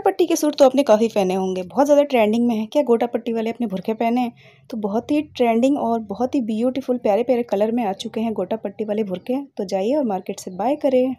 गोटा पट्टी के सूट तो आपने काफ़ी पहने होंगे बहुत ज़्यादा ट्रेंडिंग में है क्या गोटा पट्टी वाले अपने भुरखे पहने हैं तो बहुत ही ट्रेंडिंग और बहुत ही ब्यूटीफुल प्यारे प्यारे कलर में आ चुके हैं गोटा पट्टी वाले भुरखे तो जाइए और मार्केट से बाय करें